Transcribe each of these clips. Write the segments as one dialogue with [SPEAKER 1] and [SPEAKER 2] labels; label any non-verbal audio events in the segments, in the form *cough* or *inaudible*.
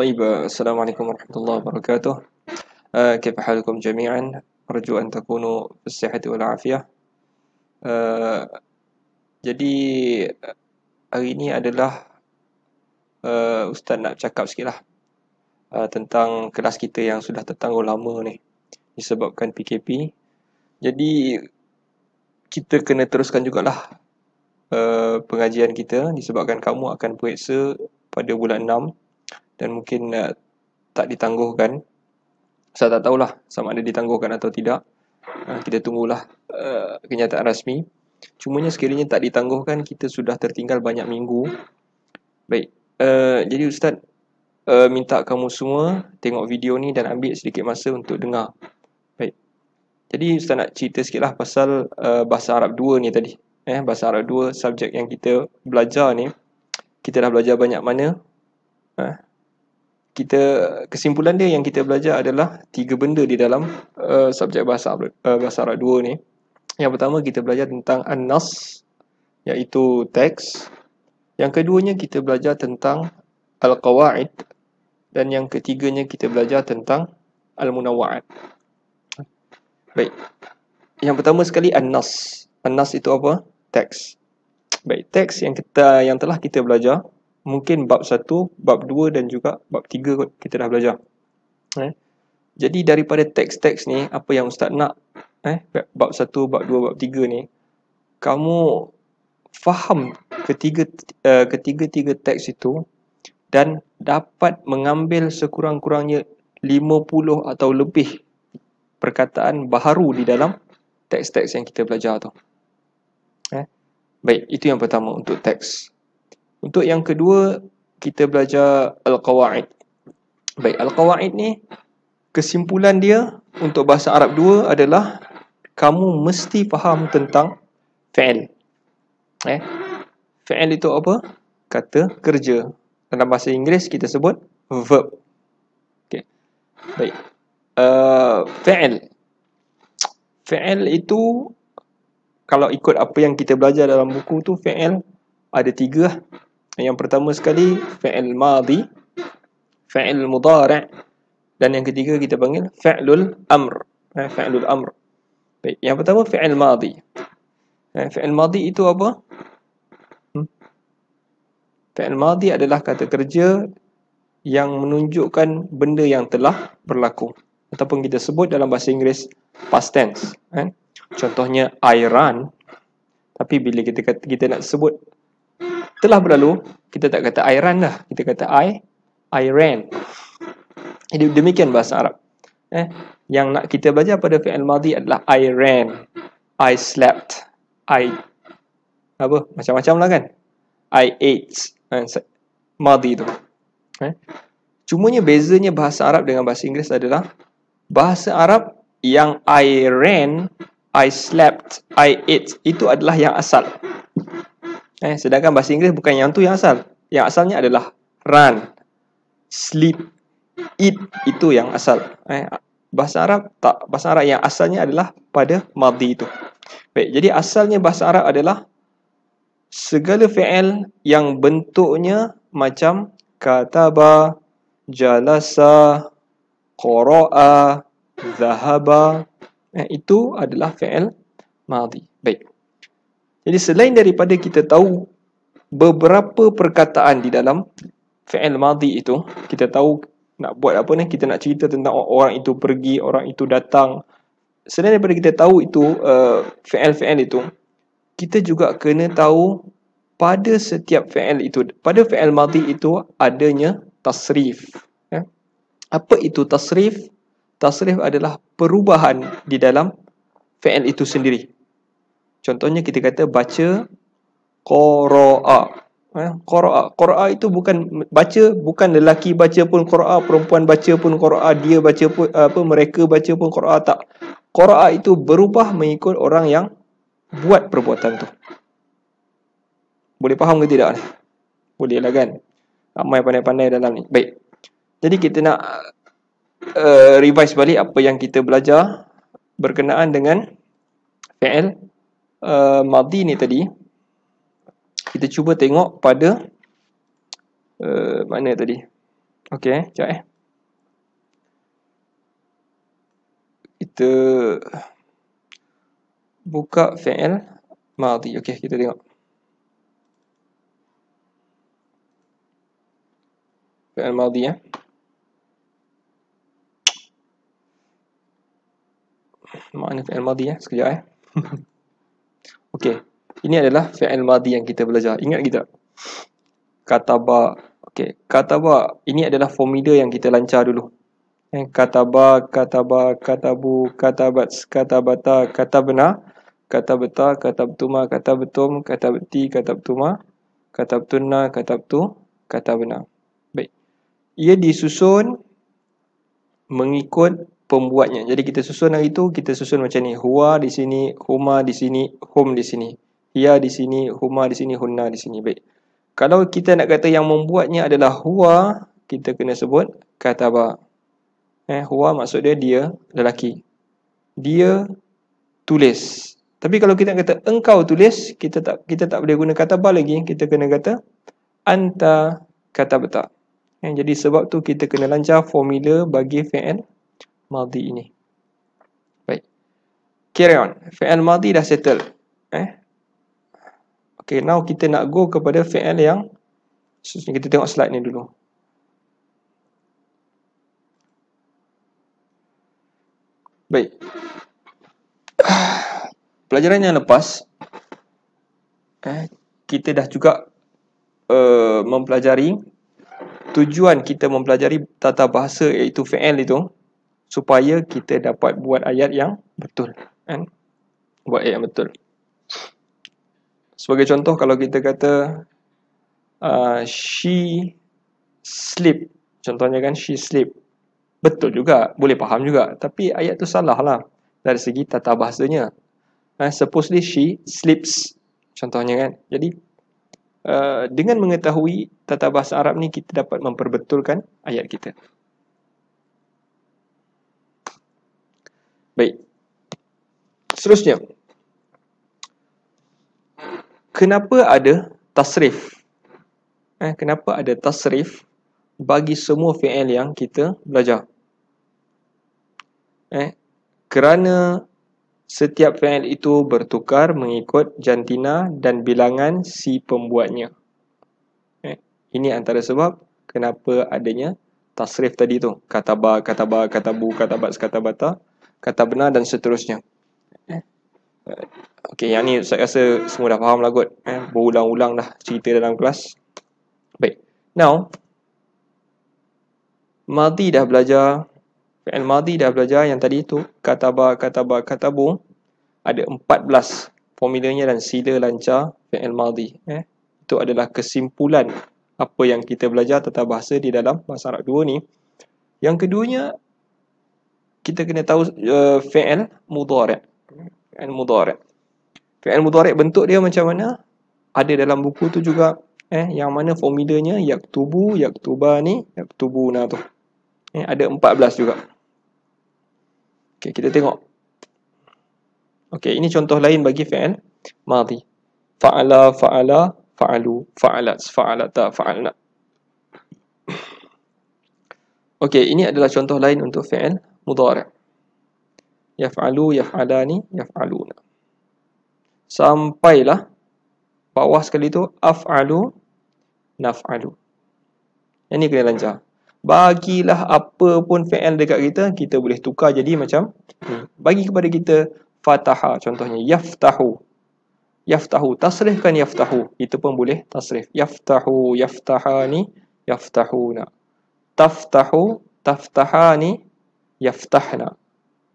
[SPEAKER 1] طيبة السلام عليكم ورحمة الله وبركاته كيف حالكم جميعا أرجو أن تكونوا بالصحة والعافية jadi hari ini adalah uh, Ustaz nak cakap sikit lah, eh, tentang kelas kita yang sudah tertangguh lama ni disebabkan PKP. Jadi kita kena teruskan jugalah uh, pengajian kita disebabkan kamu akan periksa pada bulan dan mungkin uh, tak ditangguhkan. Saya tak tahulah sama ada ditangguhkan atau tidak. Uh, kita tunggulah uh, kenyataan rasmi. Cumanya sekiranya tak ditangguhkan, kita sudah tertinggal banyak minggu. Baik, uh, jadi Ustaz uh, minta kamu semua tengok video ni dan ambil sedikit masa untuk dengar. Baik, jadi Ustaz nak cerita lah pasal uh, Bahasa Arab 2 ni tadi. Eh, bahasa Arab 2, subjek yang kita belajar ni. Kita dah belajar banyak mana. Uh, kita kesimpulan dia yang kita belajar adalah tiga benda di dalam uh, subjek bahasa uh, bahasa Arab 2 ni. Yang pertama kita belajar tentang an-nas iaitu teks. Yang keduanya kita belajar tentang al-qawaid dan yang ketiganya kita belajar tentang al-munawwa'at. Baik. Yang pertama sekali an-nas. An-nas itu apa? Teks. Baik, teks yang kita yang telah kita belajar mungkin bab 1, bab 2 dan juga bab 3 kot kita dah belajar. Eh? Jadi daripada teks-teks ni, apa yang Ustaz nak, eh? bab 1, bab 2, bab 3 ni, kamu faham ketiga, uh, ketiga-tiga teks itu dan dapat mengambil sekurang-kurangnya 50 atau lebih perkataan baharu di dalam teks-teks yang kita belajar tu. Eh? Baik, itu yang pertama untuk teks. Untuk yang kedua, kita belajar Al-Qawa'id. Baik, Al-Qawa'id ni, kesimpulan dia untuk bahasa Arab 2 adalah kamu mesti faham tentang fi'il. Eh? Fi'il itu apa? Kata kerja. Dalam bahasa Inggeris kita sebut verb. Okay. Baik. Uh, fi'il. Fi'il itu kalau ikut apa yang kita belajar dalam buku tu fi'il ada tiga lah. Yang pertama sekali fi'il madhi, fi'il mudhari' dan yang ketiga kita panggil fi'lul amr. Eh, fi'lul amr. Baik, yang pertama fi'il madhi. Eh, fi'il madhi itu apa? Hmm? Fi'il madhi adalah kata kerja yang menunjukkan benda yang telah berlaku ataupun kita sebut dalam bahasa Inggeris past tense, eh? Contohnya I run tapi bila kita kata, kita nak sebut telah berlalu, kita tak kata I run dah. Kita kata I, I ran. Jadi demikian bahasa Arab. Eh, yang nak kita belajar pada fi'il madhi adalah I ran, I slept, I apa macam-macam lah kan. I ate. Eh, madhi tu. Eh. Cumanya bezanya bahasa Arab dengan bahasa Inggeris adalah bahasa Arab yang I ran, I slept, I ate itu adalah yang asal. Eh, sedangkan bahasa Inggeris bukan yang tu yang asal. Yang asalnya adalah run, sleep, eat itu yang asal. Eh, bahasa Arab tak bahasa Arab yang asalnya adalah pada madhi itu. Baik, jadi asalnya bahasa Arab adalah segala fi'il yang bentuknya macam kataba, jalasa, qara'a, zahaba. Eh, itu adalah fi'il madhi. Baik. Jadi selain daripada kita tahu beberapa perkataan di dalam fi'il madhi itu, kita tahu nak buat apa ni, kita nak cerita tentang orang itu pergi, orang itu datang. Selain daripada kita tahu itu uh, fi'il-fi'il itu, kita juga kena tahu pada setiap fi'il itu, pada fi'il madhi itu adanya tasrif. Ya. Apa itu tasrif? Tasrif adalah perubahan di dalam fi'il itu sendiri. Contohnya kita kata baca Qura'a Qura'a eh, Qura'a Qura itu bukan baca Bukan lelaki baca pun Qura'a Perempuan baca pun Qura'a Dia baca pun apa Mereka baca pun Qura'a Tak Qura'a itu berubah mengikut orang yang Buat perbuatan tu Boleh faham ke tidak? Boleh lah kan? Ramai pandai-pandai dalam ni Baik Jadi kita nak uh, Revise balik apa yang kita belajar Berkenaan dengan PL uh, eh, madi ni tadi kita cuba tengok pada uh, mana tadi okey jap eh kita buka fi'il madi okey kita tengok fi'il madi ya eh. mana fi'il madi ya sekejap eh *laughs* Okey. Ini adalah fi'il madhi yang kita belajar. Ingat kita? Kataba. Okey. Kataba. Ini adalah formula yang kita lancar dulu. Eh, kataba, kataba, katabu, katabats, katabata, katabna, katabeta, katabtuma, katabtum, katabti, katabtuma, katabtunna, katabtu, katabna. Baik. Ia disusun mengikut pembuatnya. Jadi kita susun hari itu, kita susun macam ni. Huwa di sini, huma di sini, hum di sini. Ia di sini, huma di sini, hunna di sini. Baik. Kalau kita nak kata yang membuatnya adalah huwa, kita kena sebut kataba. Eh, huwa maksud dia dia lelaki. Dia tulis. Tapi kalau kita nak kata engkau tulis, kita tak kita tak boleh guna kataba lagi. Kita kena kata anta kataba. Eh, jadi sebab tu kita kena lancar formula bagi fi'il madi ini. Baik. Carry on. Fi'al madi dah settle. Eh. Okay, now kita nak go kepada fi'al yang seterusnya. Kita tengok slide ni dulu. Baik. *sighs* Pelajaran yang lepas, eh, kita dah juga uh, mempelajari tujuan kita mempelajari tata bahasa iaitu fi'al itu supaya kita dapat buat ayat yang betul kan buat ayat yang betul sebagai contoh kalau kita kata uh, she sleep contohnya kan she sleep betul juga boleh faham juga tapi ayat tu salah lah dari segi tata bahasanya uh, supposedly she sleeps contohnya kan jadi uh, dengan mengetahui tata bahasa Arab ni kita dapat memperbetulkan ayat kita Baik. Seterusnya. Kenapa ada tasrif? Eh, kenapa ada tasrif bagi semua fi'il yang kita belajar? Eh, kerana setiap fi'il itu bertukar mengikut jantina dan bilangan si pembuatnya. Eh, ini antara sebab kenapa adanya tasrif tadi tu. Kataba, kataba, katabu, katabat, katabata. Kata kata benar dan seterusnya. Eh, okey, yang ni saya rasa semua dah faham lah kot. Eh, Berulang-ulang dah cerita dalam kelas. Baik. Now, Madi dah belajar, fi'il Madi dah belajar yang tadi tu, kataba, kataba, katabu, ada 14 formulanya dan sila lancar fi'il Madi. Eh, itu adalah kesimpulan apa yang kita belajar tentang bahasa di dalam masyarakat dua ni. Yang keduanya, kita kena tahu uh, fi'il mudhari' fi'il mudhari' fi'il mudhari' bentuk dia macam mana ada dalam buku tu juga eh yang mana formulanya yaktubu yaktuba ni yaktubuna tu eh ada 14 juga okey kita tengok okey ini contoh lain bagi fi'il madhi fa'ala fa'ala fa'alu fa'alat fa'alata fa'alna okey ini adalah contoh lain untuk fi'il mudhari yaf'alu yaf'alani yaf'aluna sampailah bawah sekali tu af'alu naf'alu ini kena lancar bagilah apa pun fi'il dekat kita kita boleh tukar jadi macam ni. bagi kepada kita fataha contohnya yaftahu yaftahu tasrifkan yaftahu itu pun boleh tasrif yaftahu yaftahani yaftahuna taftahu taftahani yaftahna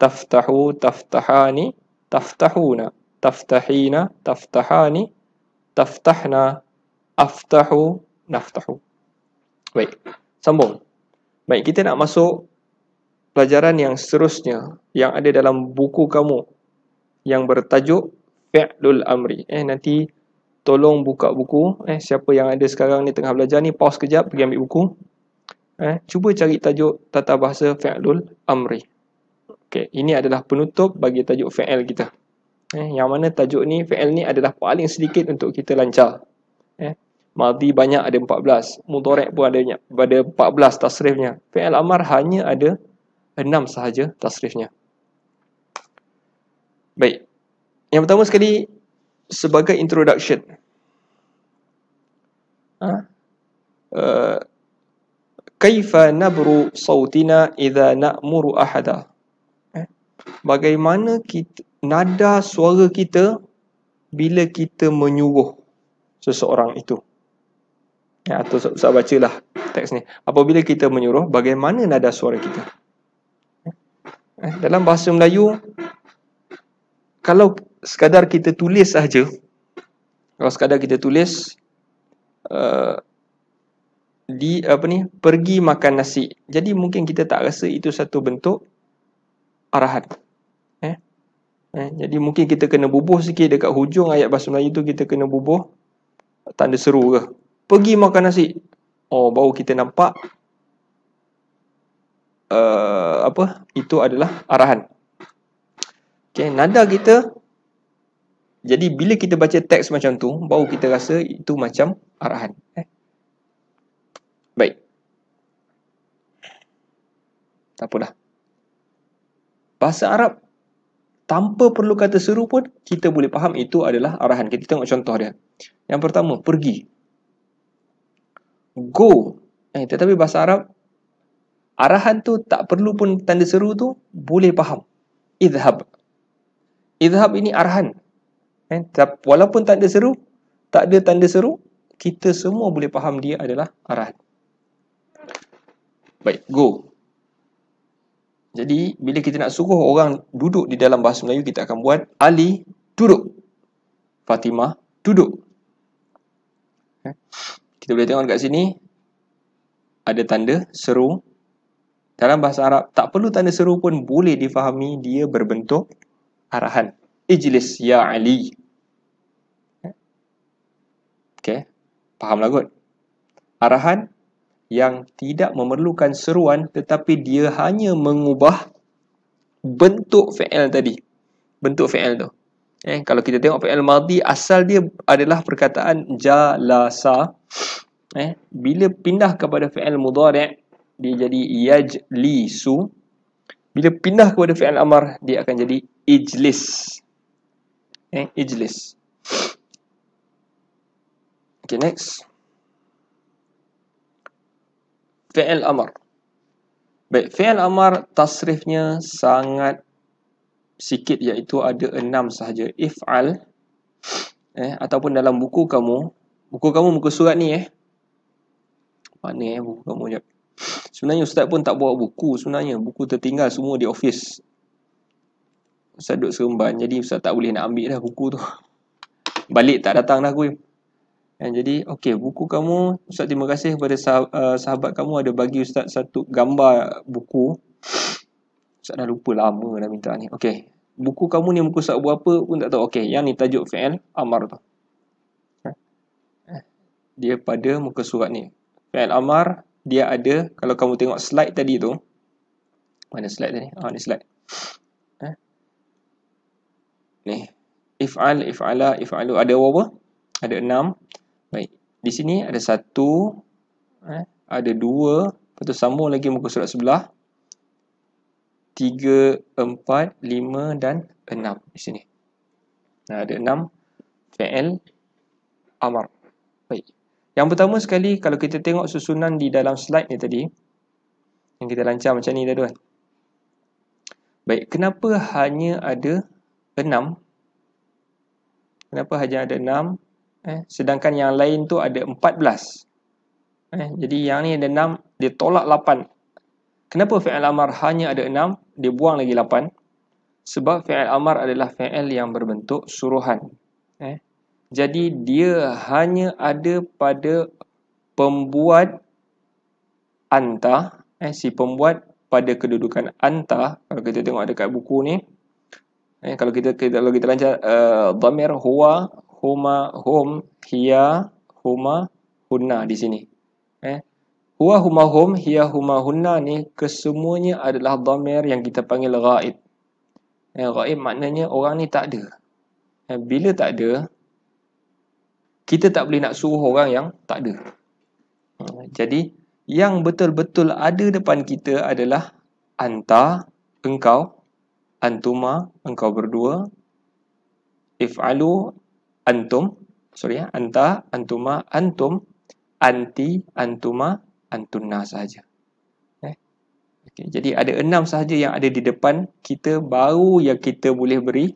[SPEAKER 1] taftahu taftahani taftahuna taftahina taftahani taftahna aftahu naftahu baik sambung baik kita nak masuk pelajaran yang seterusnya yang ada dalam buku kamu yang bertajuk fi'lul amri eh nanti tolong buka buku eh siapa yang ada sekarang ni tengah belajar ni pause kejap pergi ambil buku Eh, cuba cari tajuk tata bahasa fi'lul amri. Okey, ini adalah penutup bagi tajuk fi'l kita. Eh, yang mana tajuk ni fi'l ni adalah paling sedikit untuk kita lancar. Eh, madhi banyak ada 14, mudhari' pun ada pada 14 tasrifnya. Fi'l amar hanya ada 6 sahaja tasrifnya. Baik. Yang pertama sekali sebagai introduction. Ha? Uh, kaifa nabru sautina idza na'muru ahada eh? bagaimana kita nada suara kita bila kita menyuruh seseorang itu ya atau saya lah teks ni apabila kita menyuruh bagaimana nada suara kita eh, dalam bahasa Melayu kalau sekadar kita tulis saja kalau sekadar kita tulis eh, di apa ni pergi makan nasi. Jadi mungkin kita tak rasa itu satu bentuk arahan. Eh? eh? Jadi mungkin kita kena bubuh sikit dekat hujung ayat bahasa Melayu tu kita kena bubuh tanda seru ke. Pergi makan nasi. Oh baru kita nampak uh, apa itu adalah arahan. Okay, nada kita jadi bila kita baca teks macam tu baru kita rasa itu macam arahan. Eh? tak apalah. Bahasa Arab tanpa perlu kata seru pun kita boleh faham itu adalah arahan. Kita tengok contoh dia. Yang pertama, pergi. Go. Eh, tetapi bahasa Arab arahan tu tak perlu pun tanda seru tu boleh faham. Idhab. Idhab ini arahan. Eh, walaupun tanda seru, tak ada tanda seru, kita semua boleh faham dia adalah arahan. Baik, go. Jadi bila kita nak suruh orang duduk di dalam bahasa Melayu kita akan buat Ali duduk. Fatimah duduk. Ya. Kita boleh tengok dekat sini ada tanda seru. Dalam bahasa Arab tak perlu tanda seru pun boleh difahami dia berbentuk arahan. Ijlis ya Ali. Ya. Okey. Fahamlah kot. Arahan yang tidak memerlukan seruan tetapi dia hanya mengubah bentuk fi'il tadi. Bentuk fi'il tu. Eh, kalau kita tengok fi'il madhi asal dia adalah perkataan jalasa. Eh, bila pindah kepada fi'il mudhari' dia jadi yajlisu. Bila pindah kepada fi'il amar dia akan jadi ijlis. Eh, ijlis. Okay, next fi'il amar. Baik, fi'il amar tasrifnya sangat sikit iaitu ada enam sahaja. If'al eh, ataupun dalam buku kamu, buku kamu muka surat ni eh. Mana eh buku kamu jap. Sebenarnya ustaz pun tak bawa buku sebenarnya. Buku tertinggal semua di office. Ustaz duduk seremban jadi ustaz tak boleh nak ambil dah buku tu. *laughs* Balik tak datang dah kuih. Kan, jadi okey buku kamu ustaz terima kasih kepada sah- eh, sahabat kamu ada bagi ustaz satu gambar buku. Ustaz dah lupa lama dah minta ni. Okey. Buku kamu ni muka ustaz berapa pun tak tahu. Okey, yang ni tajuk fi'il amar tu. Ha? Eh, dia pada muka surat ni. Fi'il amar dia ada kalau kamu tengok slide tadi tu. Mana slide tadi? Ah ni slide. Eh? Ni. If'al, if'ala, if'alu. Ada apa apa? Ada enam. Baik, di sini ada satu, eh, ada dua, lepas tu sambung lagi muka surat sebelah. Tiga, empat, lima dan enam di sini. Nah, ada enam fa'al amar. Baik. Yang pertama sekali kalau kita tengok susunan di dalam slide ni tadi yang kita lancar macam ni tadi tuan. Baik, kenapa hanya ada enam? Kenapa hanya ada enam Eh, sedangkan yang lain tu ada 14. Eh, jadi yang ni ada 6, dia tolak 8. Kenapa fi'al amar hanya ada 6, dia buang lagi 8? Sebab fi'al amar adalah fi'al yang berbentuk suruhan. Eh, jadi dia hanya ada pada pembuat anta, eh, si pembuat pada kedudukan anta, kalau kita tengok dekat buku ni, eh, kalau kita kalau kita lancar uh, eh, damir huwa, huma hum hiya huma hunna di sini eh huwa huma hum hiya huma hunna ni kesemuanya adalah dhamir yang kita panggil ghaib eh ghaib maknanya orang ni tak ada eh, bila tak ada kita tak boleh nak suruh orang yang tak ada hmm, jadi yang betul-betul ada depan kita adalah anta engkau antuma engkau berdua if'alu antum, sorry ya, anta, antuma, antum, anti, antuma, antuna sahaja. Eh? Okay, jadi ada enam sahaja yang ada di depan kita baru yang kita boleh beri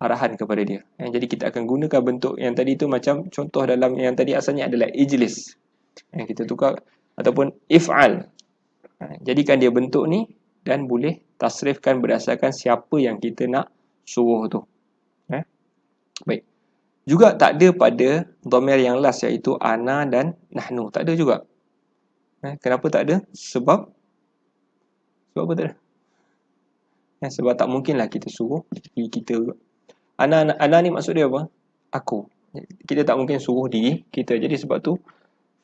[SPEAKER 1] arahan kepada dia. Eh, jadi kita akan gunakan bentuk yang tadi tu macam contoh dalam yang tadi asalnya adalah ijlis. Eh, kita tukar ataupun if'al. Eh, jadikan dia bentuk ni dan boleh tasrifkan berdasarkan siapa yang kita nak suruh tu. Eh? Baik. Juga tak ada pada domer yang last iaitu ana dan nahnu. Tak ada juga. Eh, kenapa tak ada? Sebab sebab apa tak ada? Eh, sebab tak mungkinlah kita suruh diri kita. Ana, ana, ana ni maksud dia apa? Aku. Kita tak mungkin suruh diri kita. Jadi sebab tu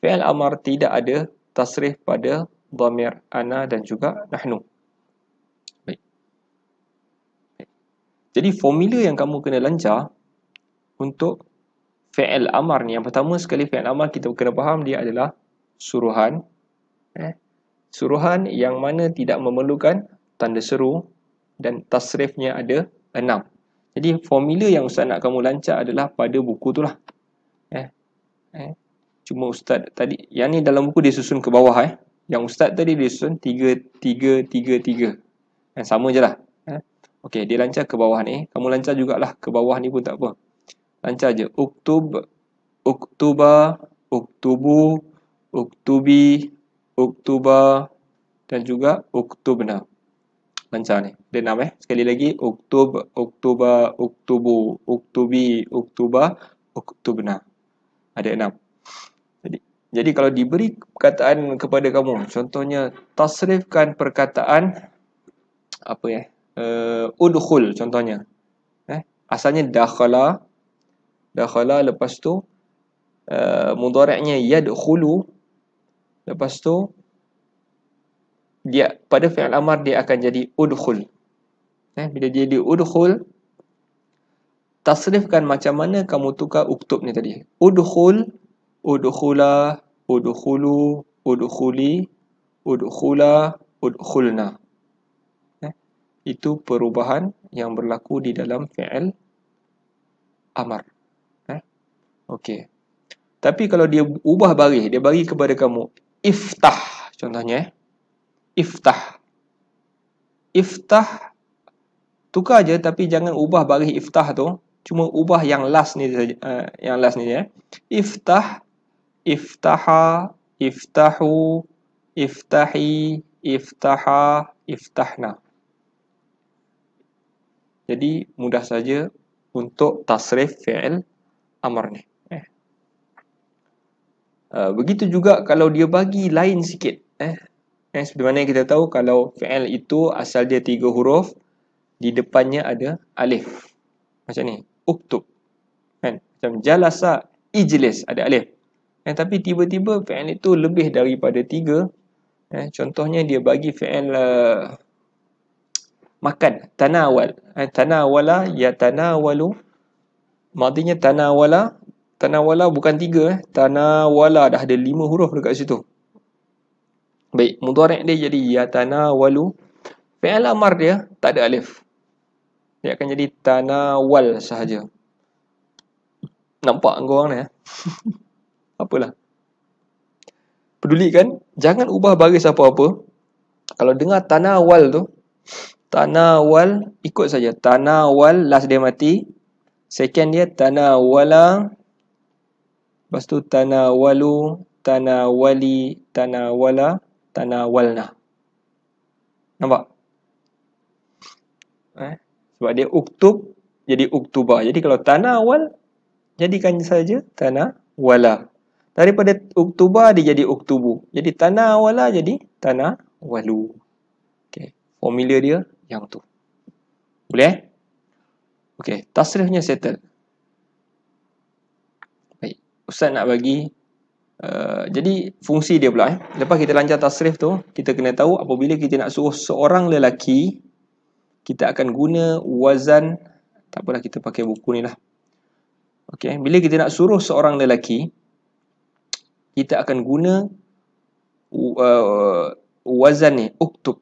[SPEAKER 1] Pl amar tidak ada tasrih pada domer ana dan juga nahnu. Jadi formula yang kamu kena lancar untuk fi'il amar ni. Yang pertama sekali fi'il amar kita kena faham dia adalah suruhan. Eh? Suruhan yang mana tidak memerlukan tanda seru dan tasrifnya ada enam. Jadi formula yang Ustaz nak kamu lancar adalah pada buku tu lah. Eh? Eh? Cuma Ustaz tadi, yang ni dalam buku dia susun ke bawah eh. Yang Ustaz tadi dia susun tiga, tiga, tiga, tiga. Yang eh, sama je lah. Okay, eh. Okey, dia lancar ke bawah ni. Kamu lancar jugalah ke bawah ni pun tak apa lancar je uktub uktuba uktubu uktubi uktuba dan juga uktubna lancar ni dia nama? eh sekali lagi uktub uktuba uktubu uktubi uktuba uktubna ada enam jadi jadi kalau diberi perkataan kepada kamu contohnya tasrifkan perkataan apa ya eh? uh, udkhul contohnya eh asalnya dakhala Dah dakhala lepas tu uh, mudhari'nya yadkhulu lepas tu dia pada fi'il amar dia akan jadi udkhul eh bila dia jadi udkhul tasrifkan macam mana kamu tukar uktub ni tadi udkhul udkhula udkhulu udkhuli udkhula udkhulna eh? itu perubahan yang berlaku di dalam fi'il amar Okey. Tapi kalau dia ubah baris, dia bagi kepada kamu iftah contohnya. Eh. Iftah. Iftah tukar aja tapi jangan ubah baris iftah tu, cuma ubah yang last ni saja uh, yang last ni ya. Iftah, iftaha, iftahu, iftahi, iftaha, iftahna. Jadi mudah saja untuk tasrif fi'il amr ni. Uh, begitu juga kalau dia bagi lain sikit eh eh sebagaimana kita tahu kalau fi'il itu asal dia tiga huruf di depannya ada alif macam ni uktub kan macam jalasa ijlis ada alif eh tapi tiba-tiba fi'il itu lebih daripada tiga eh contohnya dia bagi fi'il uh, makan tanawal eh tanawala ya tanawalu madinya tanawala Tanawala bukan tiga eh. Tanawala dah ada lima huruf dekat situ. Baik, mudarek dia jadi ya tanawalu. Fi'al amar dia tak ada alif. Dia akan jadi tanawal sahaja. Nampak kau orang ni eh? *laughs* Apalah. Peduli kan? Jangan ubah baris apa-apa. Kalau dengar tanawal tu, tanawal ikut saja. Tanawal last dia mati. Second dia tanawala Lepas tu tanawalu, tanawali, tanawala, tanawalna. Nampak? Eh? Sebab dia uktub jadi uktuba. Jadi kalau tanawal, jadikan saja tanawala. Daripada uktuba dia jadi uktubu. Jadi tanawala jadi tanawalu. Okay. Formula dia yang tu. Boleh? Eh? Okey, tasrifnya settle. Ustaz nak bagi uh, jadi fungsi dia pula eh. lepas kita lancar tasrif tu kita kena tahu apabila kita nak suruh seorang lelaki kita akan guna wazan tak apalah kita pakai buku ni lah okay. bila kita nak suruh seorang lelaki kita akan guna uh, wazan ni uktub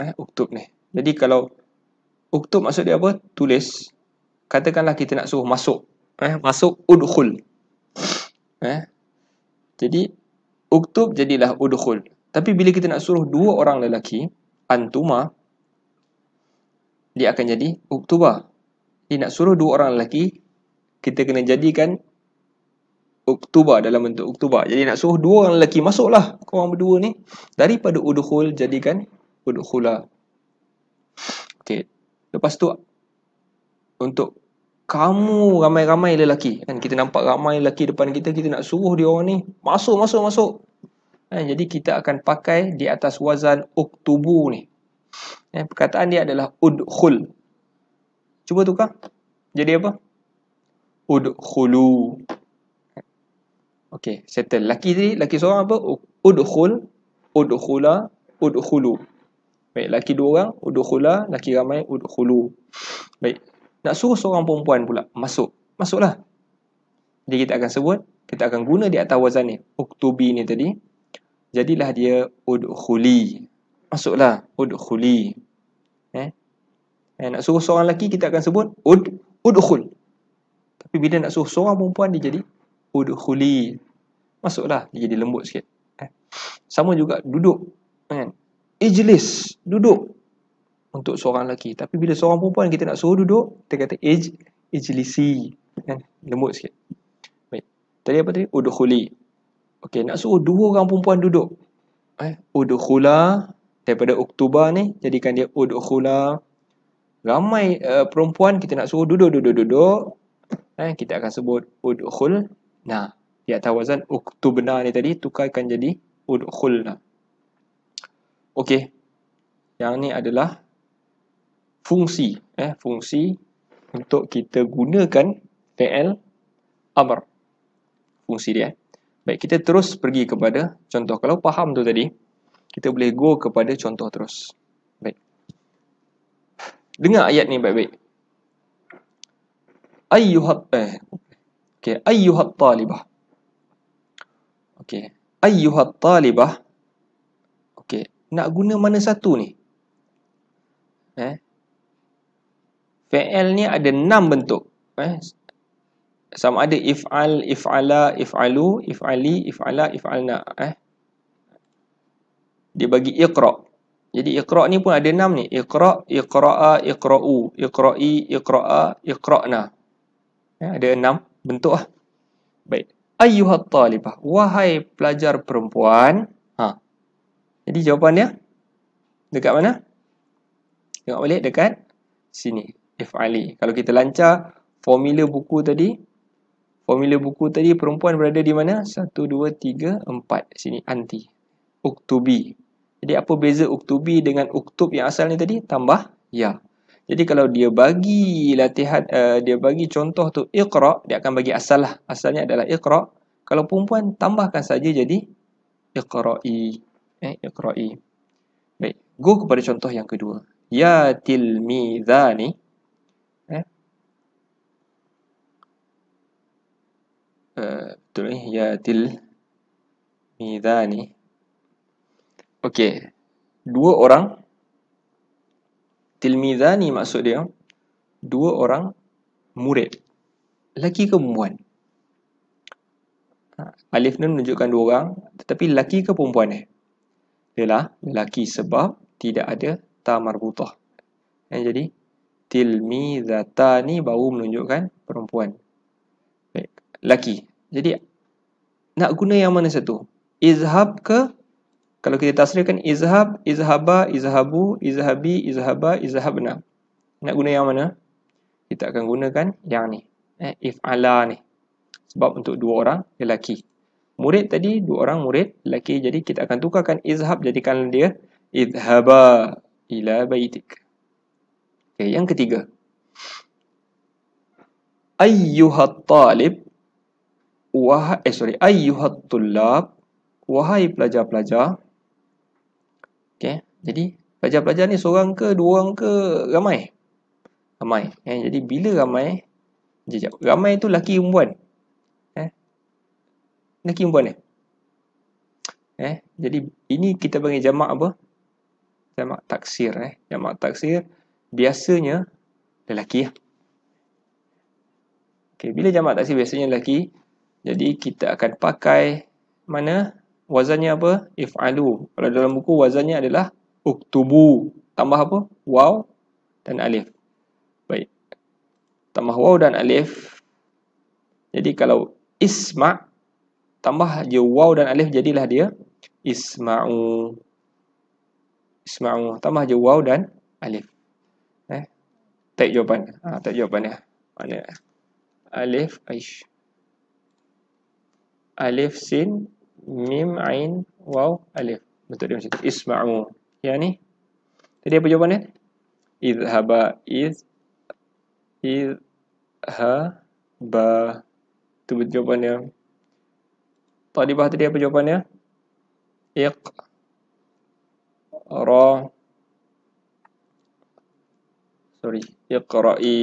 [SPEAKER 1] eh, uktub ni jadi kalau uktub maksud dia apa? tulis katakanlah kita nak suruh masuk eh, masuk udhul eh, jadi uktub jadilah udhul tapi bila kita nak suruh dua orang lelaki antuma dia akan jadi uktuba dia nak suruh dua orang lelaki kita kena jadikan uktuba dalam bentuk uktuba jadi nak suruh dua orang lelaki masuklah korang berdua ni daripada udhul jadikan udhula Okey. Lepas tu untuk kamu ramai-ramai lelaki kan kita nampak ramai lelaki depan kita kita nak suruh dia orang ni masuk masuk masuk kan jadi kita akan pakai di atas wazan uktubu ni eh, perkataan dia adalah udkhul cuba tukar jadi apa udkhulu okey settle lelaki tadi lelaki seorang apa udkhul udkhula udkhulu baik lelaki dua orang udkhula lelaki ramai udkhulu baik nak suruh seorang perempuan pula masuk. Masuklah. Jadi kita akan sebut, kita akan guna di atas wazan ni. Uktubi ni tadi. Jadilah dia udkhuli. Masuklah udkhuli. Eh? eh nak suruh seorang lelaki kita akan sebut ud udkhul. Tapi bila nak suruh seorang perempuan dia jadi udkhuli. Masuklah dia jadi lembut sikit. Eh? Sama juga duduk kan. Ijlis, duduk untuk seorang lelaki. Tapi bila seorang perempuan kita nak suruh duduk, kita kata ej, ejlisi. Kan? Lembut sikit. Baik. Tadi apa tadi? Udukhuli. Okey, nak suruh dua orang perempuan duduk. Eh? Udukhula daripada oktuba ni, jadikan dia Udukhula. Ramai uh, perempuan kita nak suruh duduk, duduk, duduk. Eh? Kita akan sebut Udukhul. Nah, di atas wazan Oktubna ni tadi, tukarkan jadi Udukhulna. Okey, yang ni adalah fungsi eh fungsi untuk kita gunakan fi'il amr fungsi dia eh. baik kita terus pergi kepada contoh kalau faham tu tadi kita boleh go kepada contoh terus baik dengar ayat ni baik-baik ayyuhat eh okey ayyuhat talibah okey ayyuhat talibah okey nak guna mana satu ni eh PL ni ada enam bentuk eh? sama ada if'al if'ala if'alu if'ali if'ala if'alna eh dia bagi iqra jadi iqra ni pun ada enam ni iqra iqra'a iqra'u iqra'i iqra'a iqra'na eh? ada enam bentuk ah baik ayyuhat talibah wahai pelajar perempuan ha jadi jawapan dia dekat mana tengok balik dekat sini FIA. Kalau kita lancar formula buku tadi, formula buku tadi perempuan berada di mana? 1 2 3 4 sini anti. Uktubi. Jadi apa beza uktubi dengan uktub yang asal ni tadi? Tambah ya. Jadi kalau dia bagi latihan uh, dia bagi contoh tu iqra, dia akan bagi asal lah. Asalnya adalah iqra. Kalau perempuan tambahkan saja jadi iqra'i. Eh iqra'i. Baik, go kepada contoh yang kedua. Ya tilmizani. betul ni yatil mizani okey dua orang tilmizani maksud dia dua orang murid laki ke perempuan ha, alif nun menunjukkan dua orang tetapi laki ke perempuan eh ialah lelaki sebab tidak ada tamar marbutah dan jadi tilmizatani baru menunjukkan perempuan laki. Jadi nak guna yang mana satu? Izhab ke kalau kita tasrifkan izhab, izhaba, izhabu, izhabi, izhaba, izhabna. Nak guna yang mana? Kita akan gunakan yang ni. Eh, if'ala ni. Sebab untuk dua orang lelaki. Murid tadi, dua orang murid lelaki. Jadi kita akan tukarkan izhab, jadikan dia izhaba ila baytik. Okay, yang ketiga. Ayyuhat talib. Wahai, eh sorry ayyuhat tulab. wahai pelajar-pelajar Okay, jadi pelajar-pelajar ni seorang ke dua orang ke ramai ramai eh jadi bila ramai jejak ramai tu laki perempuan eh laki perempuan eh eh jadi ini kita panggil jamak apa jamak taksir eh jamak taksir biasanya lelaki ya. Okay, bila jamak taksir biasanya lelaki jadi kita akan pakai mana? Wazannya apa? If'alu. Kalau dalam buku wazannya adalah uktubu. Tambah apa? Waw dan alif. Baik. Tambah waw dan alif. Jadi kalau isma' tambah je waw dan alif jadilah dia isma'u. Isma'u. Tambah je waw dan alif. Eh? Tak jawapan. Ah, ha, tak jawapan ya. Mana? Alif, Aish alif sin mim ain waw alif bentuk dia macam tu isma'u ya ni jadi apa jawapan dia idhaba iz iz ha ba tu bentuk jawapan dia tadi bah tadi apa jawapan dia iq ra sorry iqra'i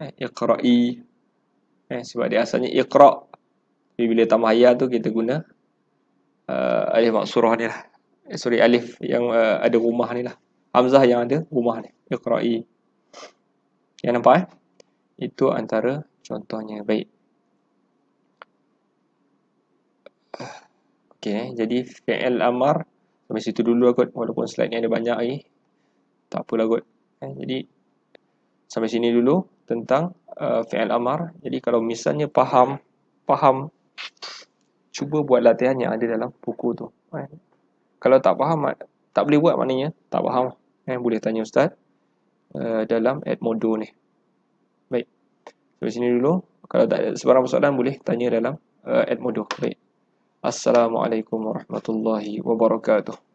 [SPEAKER 1] eh iqra'i eh sebab dia asalnya iqra' Jadi bila tambah ya tu kita guna uh, alif maksurah ni lah. Eh, sorry alif yang uh, ada rumah ni lah. Hamzah yang ada rumah ni. Iqra'i. Yang nampak eh? Itu antara contohnya. Baik. Okay. Eh. Jadi fi'il amar. Sampai situ dulu lah kot. Walaupun slide ni ada banyak lagi. Tak apalah kot. Eh, jadi sampai sini dulu tentang uh, fi'il amar. Jadi kalau misalnya faham faham cuba buat latihan yang ada dalam buku tu. Eh. Kalau tak faham, tak boleh buat maknanya, tak faham. Eh, boleh tanya Ustaz uh, dalam Modo ni. Baik, dari sini dulu. Kalau tak ada sebarang persoalan, boleh tanya dalam uh, Modo. Baik. Assalamualaikum warahmatullahi wabarakatuh.